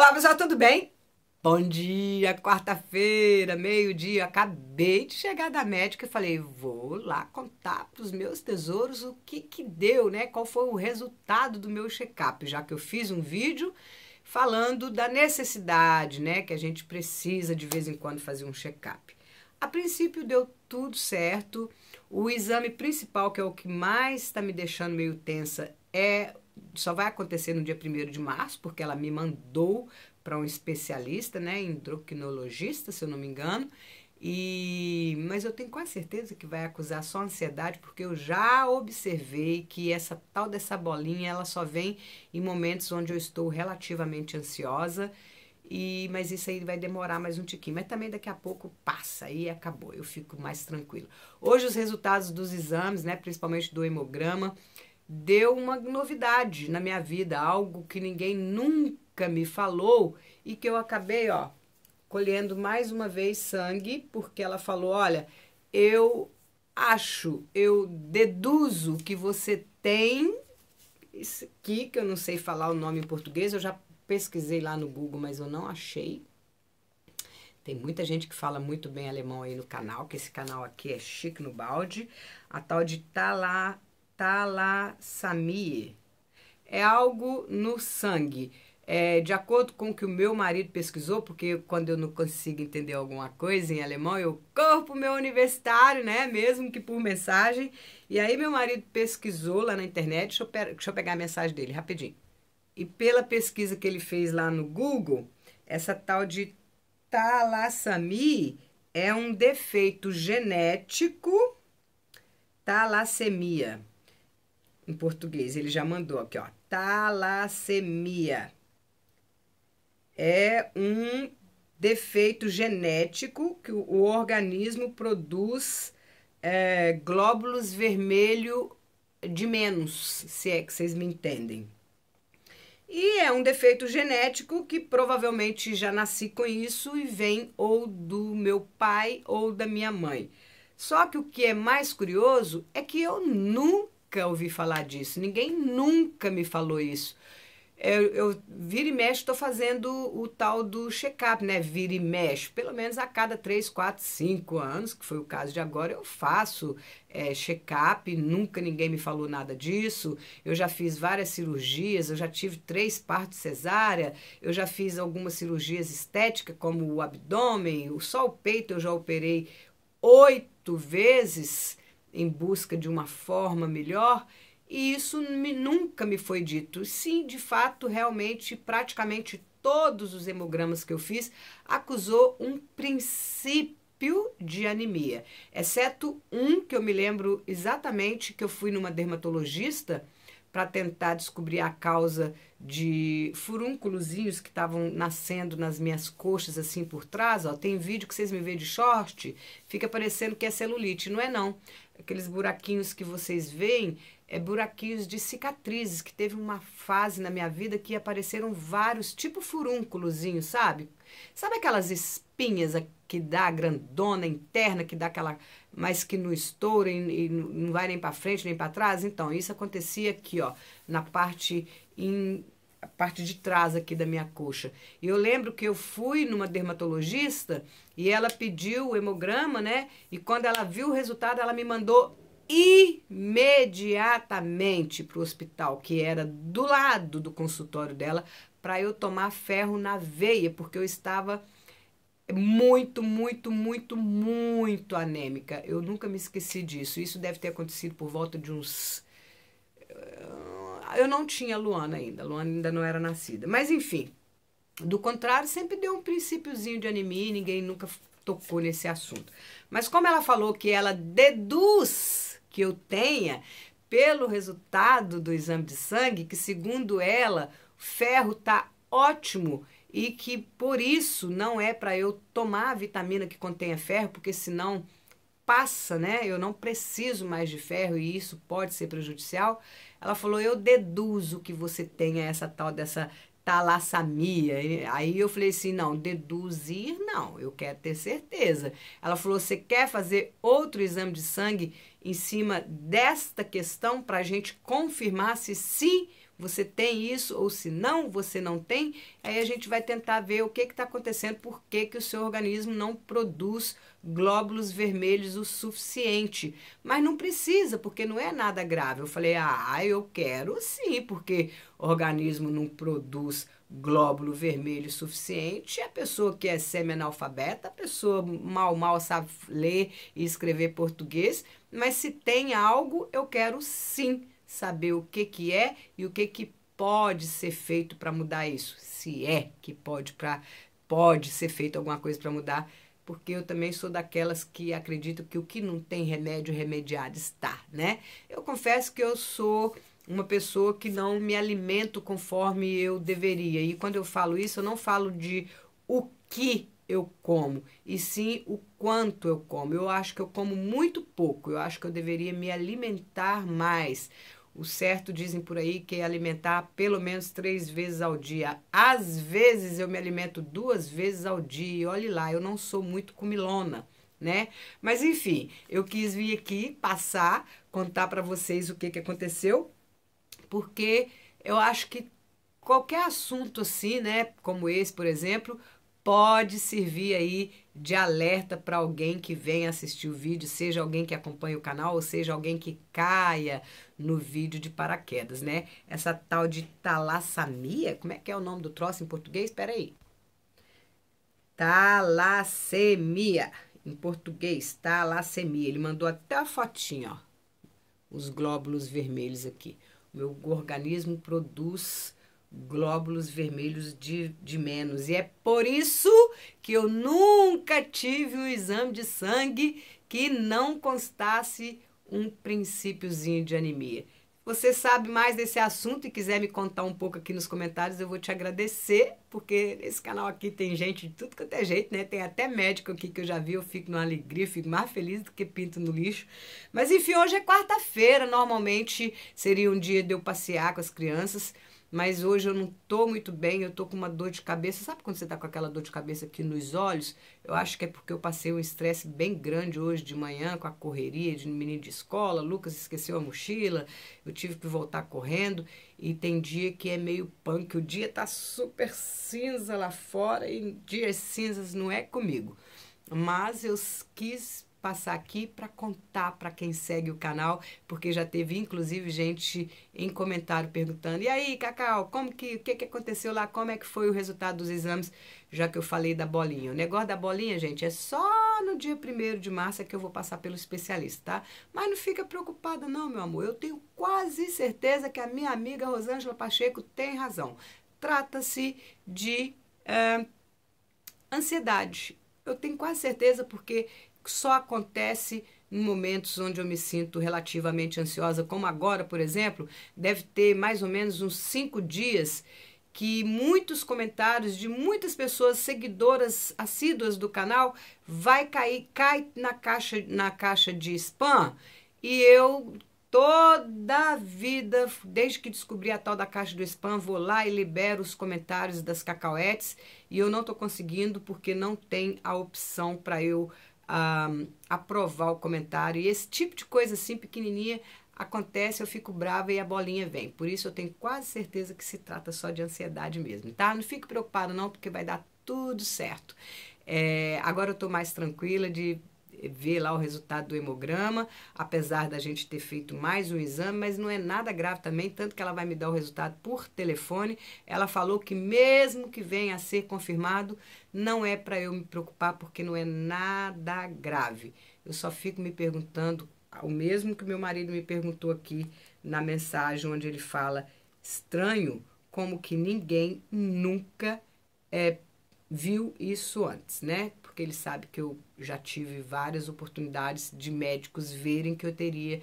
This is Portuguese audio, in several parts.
Olá, pessoal, tudo bem? Bom dia, quarta-feira, meio-dia. Acabei de chegar da médica e falei, vou lá contar para os meus tesouros o que que deu, né? Qual foi o resultado do meu check-up, já que eu fiz um vídeo falando da necessidade, né, que a gente precisa de vez em quando fazer um check-up. A princípio deu tudo certo. O exame principal, que é o que mais está me deixando meio tensa, é só vai acontecer no dia 1 de março, porque ela me mandou para um especialista, né, endocrinologista, se eu não me engano. E mas eu tenho quase certeza que vai acusar só ansiedade, porque eu já observei que essa tal dessa bolinha, ela só vem em momentos onde eu estou relativamente ansiosa. E, mas isso aí vai demorar mais um tiquinho. Mas também daqui a pouco passa e acabou. Eu fico mais tranquila. Hoje os resultados dos exames, né, principalmente do hemograma, deu uma novidade na minha vida, algo que ninguém nunca me falou e que eu acabei, ó, colhendo mais uma vez sangue, porque ela falou: "Olha, eu acho, eu deduzo que você tem isso aqui, que eu não sei falar o nome em português, eu já pesquisei lá no Google, mas eu não achei. Tem muita gente que fala muito bem alemão aí no canal, que esse canal aqui é chique no balde. A tal de Tala tá talassemia É algo no sangue. É, de acordo com o que o meu marido pesquisou, porque quando eu não consigo entender alguma coisa em alemão, eu corpo meu universitário, né? Mesmo que por mensagem. E aí meu marido pesquisou lá na internet, deixa eu, deixa eu pegar a mensagem dele rapidinho. E pela pesquisa que ele fez lá no Google, essa tal de talassami é um defeito genético talassemia em português. Ele já mandou aqui, ó. Talassemia. É um defeito genético que o organismo produz é, glóbulos vermelho de menos, se é que vocês me entendem. E é um defeito genético que provavelmente já nasci com isso e vem ou do meu pai ou da minha mãe. Só que o que é mais curioso é que eu nunca nunca ouvi falar disso, ninguém nunca me falou isso. Eu, eu vira e mexe, estou fazendo o tal do check-up, né? Vira e mexe. Pelo menos a cada 3, 4, 5 anos, que foi o caso de agora, eu faço é, check-up. Nunca ninguém me falou nada disso. Eu já fiz várias cirurgias, eu já tive três partos cesárea, eu já fiz algumas cirurgias estéticas, como o abdômen, só o peito eu já operei oito vezes em busca de uma forma melhor, e isso me, nunca me foi dito. Sim, de fato, realmente, praticamente todos os hemogramas que eu fiz acusou um princípio de anemia, exceto um que eu me lembro exatamente que eu fui numa dermatologista para tentar descobrir a causa de furúnculozinhos que estavam nascendo nas minhas coxas assim por trás, ó. Tem vídeo que vocês me veem de short, fica parecendo que é celulite, não é não. Aqueles buraquinhos que vocês veem é buraquinhos de cicatrizes que teve uma fase na minha vida que apareceram vários, tipo furúnculozinho, sabe? Sabe aquelas espinhas que dá grandona interna, que dá aquela. mas que não estoura e, e não vai nem para frente nem para trás? Então, isso acontecia aqui, ó, na parte. em a parte de trás aqui da minha coxa. E eu lembro que eu fui numa dermatologista e ela pediu o hemograma, né? E quando ela viu o resultado, ela me mandou imediatamente para o hospital, que era do lado do consultório dela, para eu tomar ferro na veia, porque eu estava muito, muito, muito, muito anêmica. Eu nunca me esqueci disso. Isso deve ter acontecido por volta de uns. Eh, eu não tinha Luana ainda, Luana ainda não era nascida. Mas enfim, do contrário, sempre deu um princípiozinho de anemia ninguém nunca tocou nesse assunto. Mas como ela falou que ela deduz que eu tenha pelo resultado do exame de sangue, que segundo ela, ferro tá ótimo e que por isso não é para eu tomar a vitamina que contenha ferro, porque senão passa, né? Eu não preciso mais de ferro e isso pode ser prejudicial. Ela falou: "Eu deduzo que você tenha essa tal dessa talassamia". aí eu falei assim: "Não, deduzir não, eu quero ter certeza". Ela falou: "Você quer fazer outro exame de sangue em cima desta questão para a gente confirmar se sim você tem isso ou se não, você não tem. Aí a gente vai tentar ver o que está acontecendo, por que, que o seu organismo não produz glóbulos vermelhos o suficiente. Mas não precisa, porque não é nada grave. Eu falei, ah, eu quero sim, porque o organismo não produz glóbulo vermelho suficiente, a pessoa que é semi-analfabeta, a pessoa mal, mal sabe ler e escrever português, mas se tem algo, eu quero sim saber o que, que é e o que, que pode ser feito para mudar isso. Se é que pode, pra, pode ser feito alguma coisa para mudar, porque eu também sou daquelas que acredito que o que não tem remédio, remediado está, né? Eu confesso que eu sou uma pessoa que não me alimento conforme eu deveria. E quando eu falo isso, eu não falo de o que eu como, e sim o quanto eu como. Eu acho que eu como muito pouco, eu acho que eu deveria me alimentar mais. O certo dizem por aí que é alimentar pelo menos três vezes ao dia. Às vezes eu me alimento duas vezes ao dia. Olhe lá, eu não sou muito comilona, né? Mas enfim, eu quis vir aqui passar, contar para vocês o que, que aconteceu, porque eu acho que qualquer assunto assim, né, como esse, por exemplo, pode servir aí de alerta para alguém que vem assistir o vídeo, seja alguém que acompanha o canal ou seja alguém que caia no vídeo de paraquedas, né? Essa tal de talassemia, como é que é o nome do troço em português? Espera aí. Talassemia, em português, talassemia. Ele mandou até a fotinha, ó. Os glóbulos vermelhos aqui. O meu organismo produz glóbulos vermelhos de, de menos. E é por isso que eu nunca tive um exame de sangue que não constasse um princípiozinho de anemia. Você sabe mais desse assunto e quiser me contar um pouco aqui nos comentários, eu vou te agradecer, porque nesse canal aqui tem gente de tudo quanto é jeito, né? Tem até médico aqui que eu já vi, eu fico numa alegria, fico mais feliz do que pinto no lixo. Mas enfim, hoje é quarta-feira, normalmente seria um dia de eu passear com as crianças, mas hoje eu não estou muito bem, eu estou com uma dor de cabeça. Sabe quando você está com aquela dor de cabeça aqui nos olhos? Eu acho que é porque eu passei um estresse bem grande hoje de manhã com a correria de menino de escola. Lucas esqueceu a mochila, eu tive que voltar correndo. E tem dia que é meio punk, o dia tá super cinza lá fora e dias cinzas não é comigo. Mas eu quis passar aqui para contar para quem segue o canal, porque já teve inclusive gente em comentário perguntando: "E aí, Cacau, como que o que que aconteceu lá? Como é que foi o resultado dos exames?" Já que eu falei da bolinha. O negócio da bolinha, gente, é só no dia 1 de março é que eu vou passar pelo especialista, tá? Mas não fica preocupada não, meu amor. Eu tenho quase certeza que a minha amiga Rosângela Pacheco tem razão. Trata-se de eh, ansiedade. Eu tenho quase certeza porque que só acontece em momentos onde eu me sinto relativamente ansiosa, como agora, por exemplo, deve ter mais ou menos uns cinco dias que muitos comentários de muitas pessoas seguidoras assíduas do canal vai cair cai na caixa na caixa de spam e eu toda a vida desde que descobri a tal da caixa do spam vou lá e libero os comentários das cacauetes e eu não estou conseguindo porque não tem a opção para eu aprovar o comentário. E esse tipo de coisa assim, pequenininha, acontece, eu fico brava e a bolinha vem. Por isso eu tenho quase certeza que se trata só de ansiedade mesmo, tá? Não fique preocupado não, porque vai dar tudo certo. É, agora eu estou mais tranquila de ver lá o resultado do hemograma, apesar da gente ter feito mais um exame, mas não é nada grave também, tanto que ela vai me dar o resultado por telefone. Ela falou que mesmo que venha a ser confirmado, não é para eu me preocupar porque não é nada grave. Eu só fico me perguntando o mesmo que meu marido me perguntou aqui na mensagem onde ele fala estranho como que ninguém nunca é, viu isso antes, né? porque ele sabe que eu já tive várias oportunidades de médicos verem que eu teria,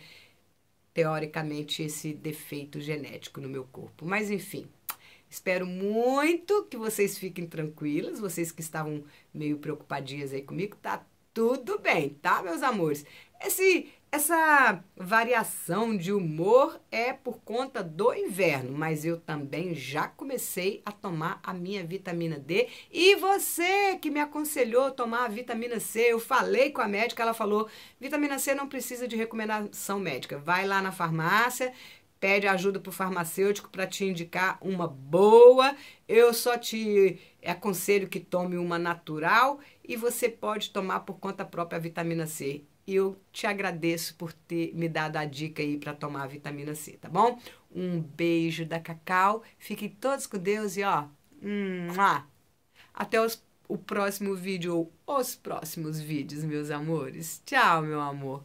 teoricamente, esse defeito genético no meu corpo. Mas, enfim, espero muito que vocês fiquem tranquilas, vocês que estavam meio preocupadinhas aí comigo, tá tudo bem, tá, meus amores? Esse essa variação de humor é por conta do inverno, mas eu também já comecei a tomar a minha vitamina D. E você que me aconselhou a tomar a vitamina C, eu falei com a médica, ela falou: vitamina C não precisa de recomendação médica. Vai lá na farmácia, pede ajuda para o farmacêutico para te indicar uma boa. Eu só te aconselho que tome uma natural e você pode tomar por conta própria a vitamina C. Eu te agradeço por ter me dado a dica aí para tomar a vitamina C, tá bom? Um beijo da Cacau. Fiquem todos com Deus e ó, hum, ah. até os, o próximo vídeo ou os próximos vídeos, meus amores. Tchau, meu amor.